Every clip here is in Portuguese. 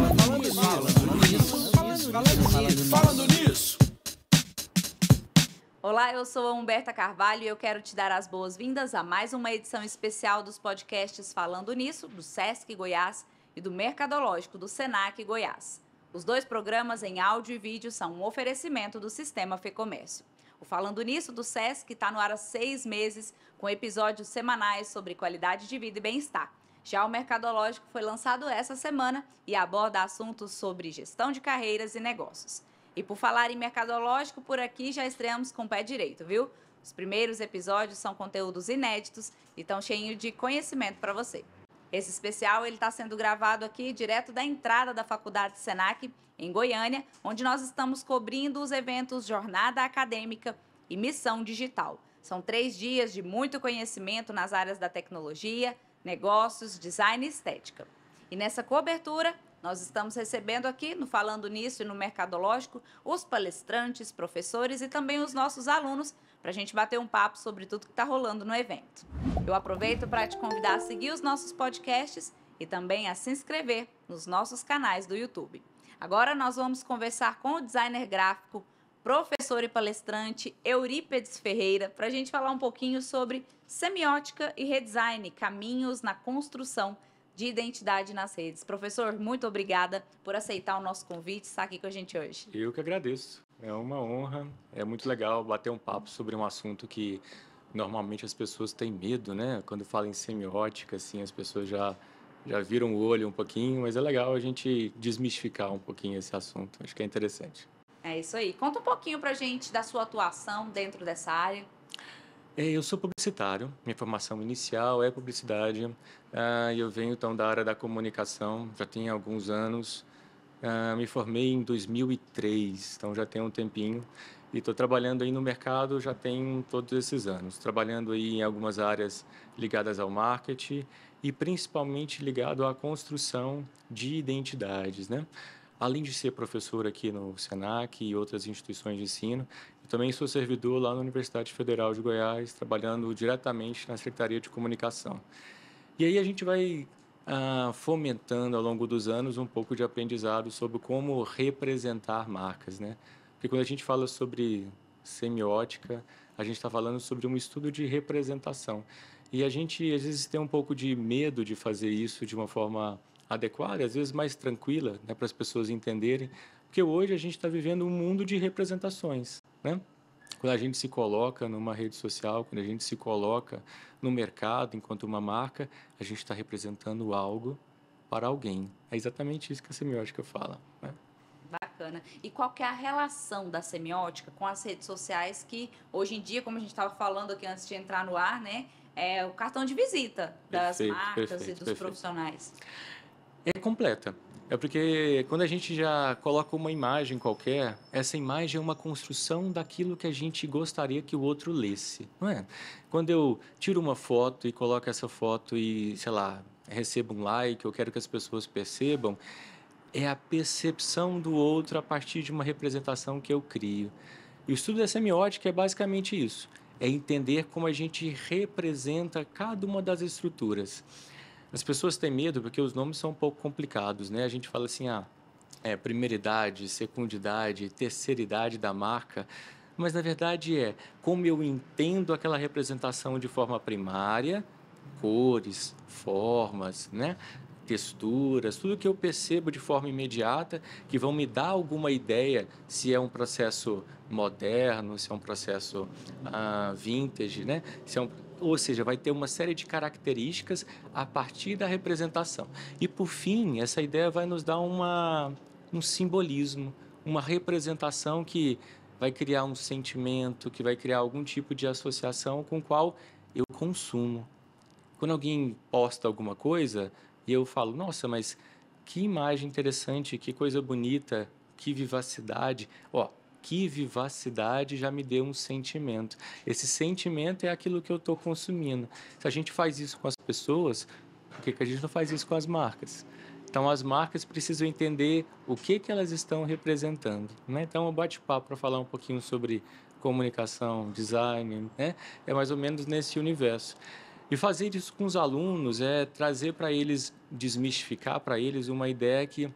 falando nisso, falando nisso, falando nisso, Olá, eu sou a Humberta Carvalho e eu quero te dar as boas-vindas a mais uma edição especial dos podcasts Falando Nisso, do Sesc Goiás e do Mercadológico do Senac Goiás. Os dois programas em áudio e vídeo são um oferecimento do Sistema Fecomércio. O Falando Nisso do SESC está no ar há seis meses, com episódios semanais sobre qualidade de vida e bem-estar. Já o Mercadológico foi lançado essa semana e aborda assuntos sobre gestão de carreiras e negócios. E por falar em Mercadológico, por aqui já estreamos com o pé direito, viu? Os primeiros episódios são conteúdos inéditos e estão cheios de conhecimento para você. Esse especial ele está sendo gravado aqui direto da entrada da Faculdade Senac, em Goiânia, onde nós estamos cobrindo os eventos Jornada Acadêmica e Missão Digital. São três dias de muito conhecimento nas áreas da tecnologia, negócios, design e estética. E nessa cobertura, nós estamos recebendo aqui, no Falando Nisso e no Mercadológico, os palestrantes, professores e também os nossos alunos, para a gente bater um papo sobre tudo que está rolando no evento. Eu aproveito para te convidar a seguir os nossos podcasts e também a se inscrever nos nossos canais do YouTube. Agora nós vamos conversar com o designer gráfico professor e palestrante Eurípedes Ferreira, para a gente falar um pouquinho sobre semiótica e redesign, caminhos na construção de identidade nas redes. Professor, muito obrigada por aceitar o nosso convite, estar aqui com a gente hoje. Eu que agradeço. É uma honra, é muito legal bater um papo sobre um assunto que normalmente as pessoas têm medo, né? Quando falam em semiótica, assim, as pessoas já já viram o olho um pouquinho, mas é legal a gente desmistificar um pouquinho esse assunto. Acho que é interessante. É isso aí. Conta um pouquinho pra gente da sua atuação dentro dessa área. É, eu sou publicitário, minha formação inicial é publicidade. Ah, eu venho então da área da comunicação, já tem alguns anos. Ah, me formei em 2003, então já tem um tempinho. E estou trabalhando aí no mercado já tem todos esses anos. Trabalhando aí em algumas áreas ligadas ao marketing e principalmente ligado à construção de identidades, né? além de ser professor aqui no SENAC e outras instituições de ensino, eu também sou servidor lá na Universidade Federal de Goiás, trabalhando diretamente na Secretaria de Comunicação. E aí a gente vai ah, fomentando ao longo dos anos um pouco de aprendizado sobre como representar marcas, né? Porque quando a gente fala sobre semiótica, a gente está falando sobre um estudo de representação. E a gente, às vezes, tem um pouco de medo de fazer isso de uma forma adequada, às vezes mais tranquila, né, para as pessoas entenderem, porque hoje a gente está vivendo um mundo de representações, né? Quando a gente se coloca numa rede social, quando a gente se coloca no mercado enquanto uma marca, a gente está representando algo para alguém. É exatamente isso que a semiótica fala. Né? Bacana. E qual é a relação da semiótica com as redes sociais que hoje em dia, como a gente estava falando aqui antes de entrar no ar, né, é o cartão de visita das perfeito, marcas perfeito, e dos perfeito. profissionais é completa. É porque quando a gente já coloca uma imagem qualquer, essa imagem é uma construção daquilo que a gente gostaria que o outro lesse, não é? Quando eu tiro uma foto e coloco essa foto e, sei lá, recebo um like, eu quero que as pessoas percebam, é a percepção do outro a partir de uma representação que eu crio. E o estudo da semiótica é basicamente isso: é entender como a gente representa cada uma das estruturas. As pessoas têm medo porque os nomes são um pouco complicados, né? A gente fala assim, ah, é, primeira idade, secundidade, terceira idade da marca, mas na verdade é como eu entendo aquela representação de forma primária, cores, formas, né? texturas, tudo que eu percebo de forma imediata, que vão me dar alguma ideia se é um processo moderno, se é um processo ah, vintage, né? Se é um, ou seja, vai ter uma série de características a partir da representação. E por fim, essa ideia vai nos dar uma, um simbolismo, uma representação que vai criar um sentimento, que vai criar algum tipo de associação com o qual eu consumo. Quando alguém posta alguma coisa, e eu falo, nossa, mas que imagem interessante, que coisa bonita, que vivacidade. Ó, que vivacidade já me deu um sentimento. Esse sentimento é aquilo que eu estou consumindo. Se a gente faz isso com as pessoas, por que, que a gente não faz isso com as marcas? Então, as marcas precisam entender o que, que elas estão representando. Né? Então, um bate-papo para falar um pouquinho sobre comunicação, design, né? é mais ou menos nesse universo. E fazer isso com os alunos é trazer para eles, desmistificar para eles uma ideia que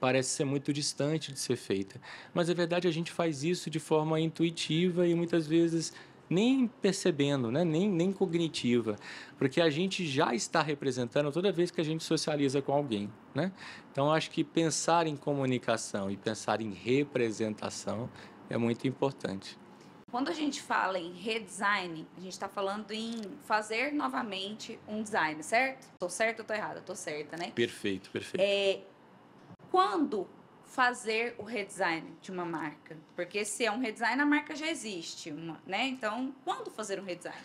parece ser muito distante de ser feita. Mas, na verdade, a gente faz isso de forma intuitiva e muitas vezes nem percebendo, né? nem, nem cognitiva, porque a gente já está representando toda vez que a gente socializa com alguém. Né? Então, acho que pensar em comunicação e pensar em representação é muito importante. Quando a gente fala em redesign, a gente está falando em fazer novamente um design, certo? Tô certo ou tô errada? Tô certa, né? Perfeito, perfeito. É, quando fazer o redesign de uma marca? Porque se é um redesign, a marca já existe, uma, né? Então, quando fazer um redesign?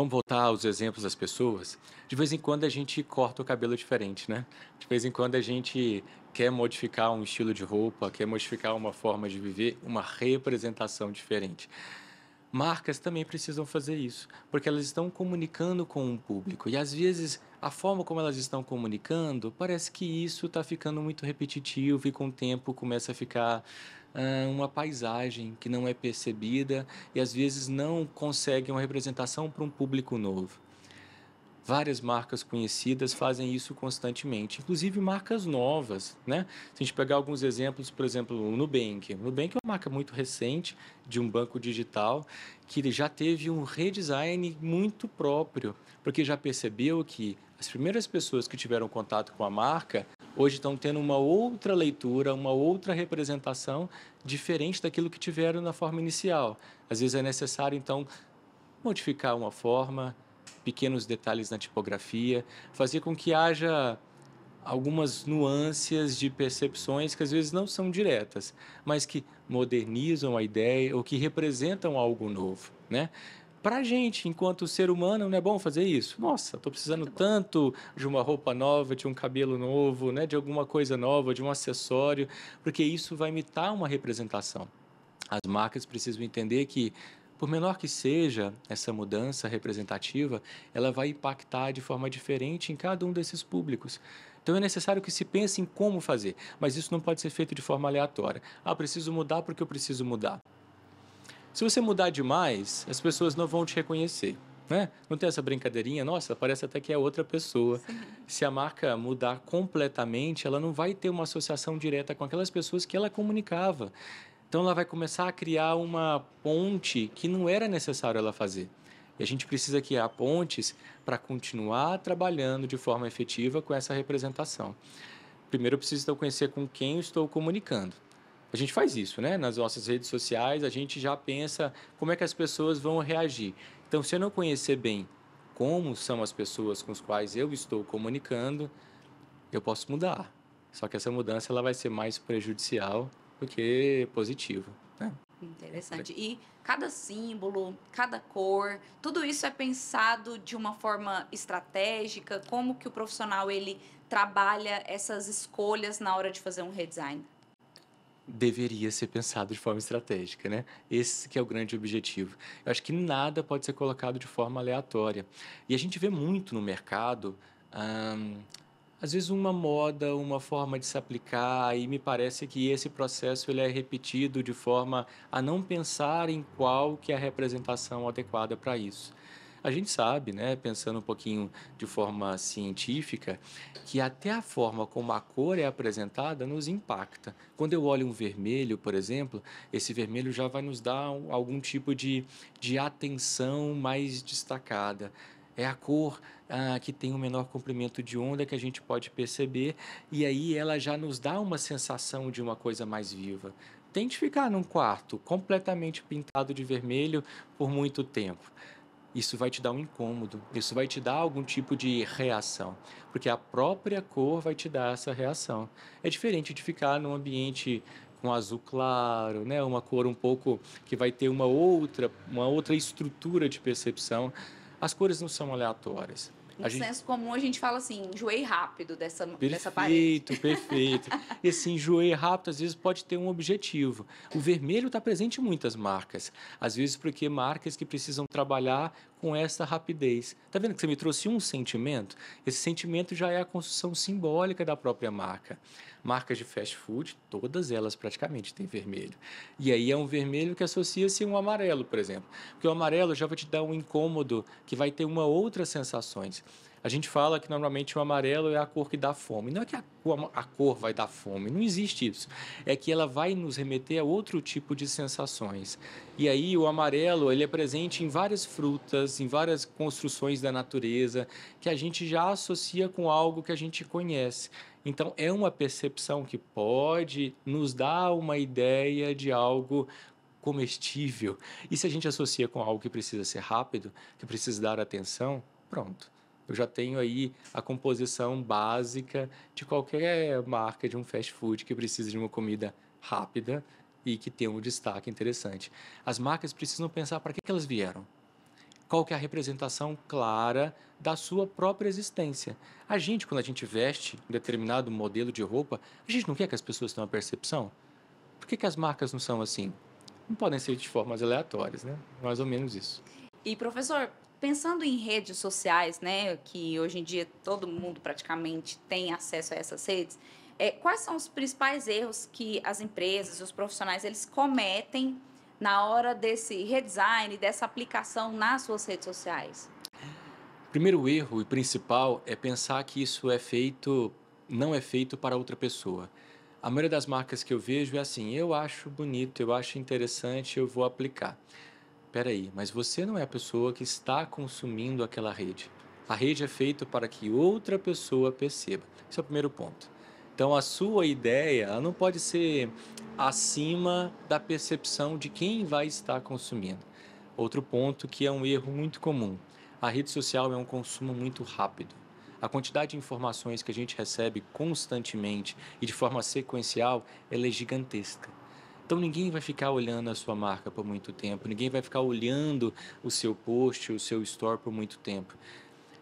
Vamos voltar aos exemplos das pessoas? De vez em quando a gente corta o cabelo diferente, né? De vez em quando a gente quer modificar um estilo de roupa, quer modificar uma forma de viver, uma representação diferente. Marcas também precisam fazer isso, porque elas estão comunicando com um público e às vezes a forma como elas estão comunicando parece que isso está ficando muito repetitivo e com o tempo começa a ficar uma paisagem que não é percebida e às vezes não consegue uma representação para um público novo. Várias marcas conhecidas fazem isso constantemente, inclusive marcas novas, né? Se a gente pegar alguns exemplos, por exemplo, o Nubank. O Nubank é uma marca muito recente de um banco digital que já teve um redesign muito próprio, porque já percebeu que as primeiras pessoas que tiveram contato com a marca hoje estão tendo uma outra leitura, uma outra representação diferente daquilo que tiveram na forma inicial. Às vezes é necessário, então, modificar uma forma, pequenos detalhes na tipografia, fazer com que haja algumas nuances de percepções que às vezes não são diretas, mas que modernizam a ideia ou que representam algo novo, né? para a gente, enquanto ser humano, não é bom fazer isso? Nossa, estou precisando tanto de uma roupa nova, de um cabelo novo, né, de alguma coisa nova, de um acessório, porque isso vai imitar uma representação. As marcas precisam entender que, por menor que seja essa mudança representativa, ela vai impactar de forma diferente em cada um desses públicos. Então é necessário que se pense em como fazer, mas isso não pode ser feito de forma aleatória. Ah, preciso mudar porque eu preciso mudar. Se você mudar demais, as pessoas não vão te reconhecer. Né? Não tem essa brincadeirinha, nossa, parece até que é outra pessoa. Sim. Se a marca mudar completamente, ela não vai ter uma associação direta com aquelas pessoas que ela comunicava. Então ela vai começar a criar uma ponte que não era necessário ela fazer. E a gente precisa criar pontes para continuar trabalhando de forma efetiva com essa representação. Primeiro eu preciso então, conhecer com quem eu estou comunicando. A gente faz isso, né? Nas nossas redes sociais, a gente já pensa como é que as pessoas vão reagir. Então, se eu não conhecer bem como são as pessoas com as quais eu estou comunicando, eu posso mudar. Só que essa mudança ela vai ser mais prejudicial do que positiva. Né? Interessante. E cada símbolo, cada cor, tudo isso é pensado de uma forma estratégica, como que o profissional ele trabalha essas escolhas na hora de fazer um redesign? deveria ser pensado de forma estratégica, né? Esse que é o grande objetivo. Eu acho que nada pode ser colocado de forma aleatória. E a gente vê muito no mercado, hum, às vezes uma moda, uma forma de se aplicar, e me parece que esse processo ele é repetido de forma a não pensar em qual que é a representação adequada para isso. A gente sabe, né, pensando um pouquinho de forma científica, que até a forma como a cor é apresentada nos impacta. Quando eu olho um vermelho, por exemplo, esse vermelho já vai nos dar algum tipo de, de atenção mais destacada é a cor ah, que tem o um menor comprimento de onda que a gente pode perceber, e aí ela já nos dá uma sensação de uma coisa mais viva. Tente ficar num quarto completamente pintado de vermelho por muito tempo isso vai te dar um incômodo, isso vai te dar algum tipo de reação, porque a própria cor vai te dar essa reação. É diferente de ficar num ambiente com azul claro, né, uma cor um pouco que vai ter uma outra, uma outra estrutura de percepção. As cores não são aleatórias. No a senso gente... comum, a gente fala assim, enjoei rápido dessa, perfeito, dessa parede. Perfeito, perfeito. e assim, enjoei rápido, às vezes pode ter um objetivo. O vermelho está presente em muitas marcas. Às vezes porque marcas que precisam trabalhar com essa rapidez. Tá vendo que você me trouxe um sentimento? Esse sentimento já é a construção simbólica da própria marca. Marcas de fast food, todas elas praticamente têm vermelho. E aí é um vermelho que associa-se a um amarelo, por exemplo. Porque o amarelo já vai te dar um incômodo que vai ter uma outras sensações. A gente fala que normalmente o amarelo é a cor que dá fome. Não é que a, a cor vai dar fome, não existe isso. É que ela vai nos remeter a outro tipo de sensações. E aí o amarelo ele é presente em várias frutas, em várias construções da natureza que a gente já associa com algo que a gente conhece. Então é uma percepção que pode nos dar uma ideia de algo comestível. E se a gente associa com algo que precisa ser rápido, que precisa dar atenção, pronto eu já tenho aí a composição básica de qualquer marca de um fast food que precisa de uma comida rápida e que tem um destaque interessante. As marcas precisam pensar para que, que elas vieram qual que é a representação clara da sua própria existência. A gente, quando a gente veste um determinado modelo de roupa, a gente não quer que as pessoas tenham uma percepção. Por que, que as marcas não são assim? Não podem ser de formas aleatórias, né? Mais ou menos isso. E, professor, pensando em redes sociais, né, que hoje em dia todo mundo praticamente tem acesso a essas redes, é, quais são os principais erros que as empresas, os profissionais, eles cometem na hora desse redesign, dessa aplicação nas suas redes sociais? Primeiro erro e principal é pensar que isso é feito, não é feito para outra pessoa. A maioria das marcas que eu vejo é assim: eu acho bonito, eu acho interessante, eu vou aplicar. Peraí, mas você não é a pessoa que está consumindo aquela rede. A rede é feita para que outra pessoa perceba. Esse é o primeiro ponto. Então, a sua ideia ela não pode ser acima da percepção de quem vai estar consumindo. Outro ponto que é um erro muito comum: a rede social é um consumo muito rápido. A quantidade de informações que a gente recebe constantemente e de forma sequencial ela é gigantesca. Então ninguém vai ficar olhando a sua marca por muito tempo, ninguém vai ficar olhando o seu post, o seu store por muito tempo.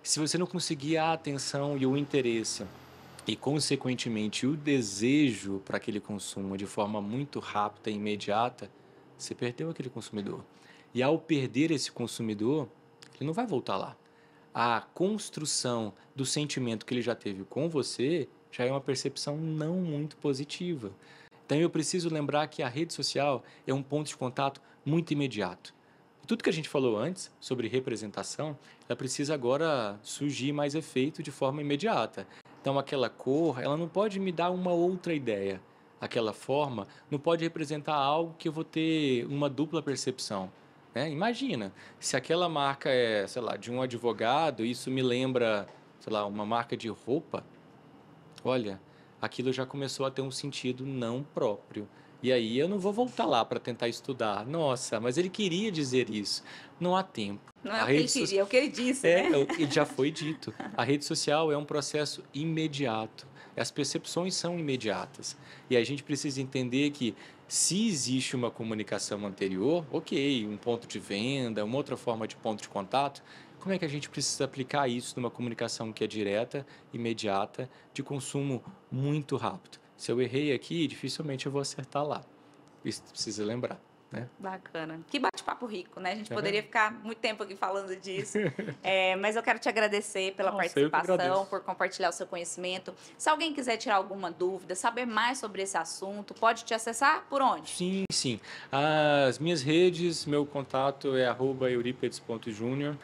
Se você não conseguir a atenção e o interesse e, consequentemente, o desejo para aquele consumo de forma muito rápida e imediata, você perdeu aquele consumidor. E ao perder esse consumidor, ele não vai voltar lá. A construção do sentimento que ele já teve com você já é uma percepção não muito positiva. Então eu preciso lembrar que a rede social é um ponto de contato muito imediato. Tudo que a gente falou antes sobre representação, ela precisa agora surgir mais efeito de forma imediata. Então aquela cor, ela não pode me dar uma outra ideia. Aquela forma não pode representar algo que eu vou ter uma dupla percepção. Né? Imagina, se aquela marca é, sei lá, de um advogado, isso me lembra, sei lá, uma marca de roupa. Olha, aquilo já começou a ter um sentido não próprio. E aí eu não vou voltar lá para tentar estudar. Nossa, mas ele queria dizer isso. Não há tempo. Não é a o que ele so... queria, é o que ele disse. É, né? é, já foi dito. A rede social é um processo imediato. As percepções são imediatas. E a gente precisa entender que se existe uma comunicação anterior, ok, um ponto de venda, uma outra forma de ponto de contato, como é que a gente precisa aplicar isso numa comunicação que é direta, imediata, de consumo muito rápido. Se eu errei aqui, dificilmente eu vou acertar lá. Isso precisa lembrar. Né? Bacana. Que bate-papo rico, né? A gente é. poderia ficar muito tempo aqui falando disso. é, mas eu quero te agradecer pela participação, por compartilhar o seu conhecimento. Se alguém quiser tirar alguma dúvida, saber mais sobre esse assunto, pode te acessar por onde? Sim, sim. As minhas redes, meu contato é euripedes.júnior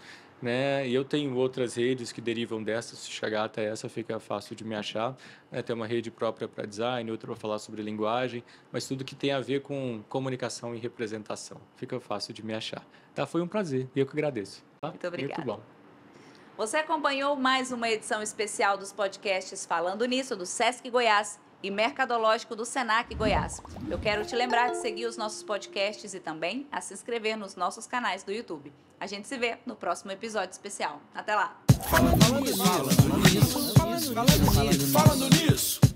né? E eu tenho outras redes que derivam dessa, se chegar até essa fica fácil de me achar. Né? Tem uma rede própria para design, outra para falar sobre linguagem, mas tudo que tem a ver com comunicação e representação. Fica fácil de me achar. Tá? Foi um prazer e eu que agradeço. Tá? Muito obrigada. Muito bom. Você acompanhou mais uma edição especial dos podcasts Falando Nisso, do Sesc Goiás e Mercadológico do Senac Goiás. Eu quero te lembrar de seguir os nossos podcasts e também a se inscrever nos nossos canais do YouTube. A gente se vê no próximo episódio especial. Até lá! Falando nisso, falando nisso, falando nisso, nisso.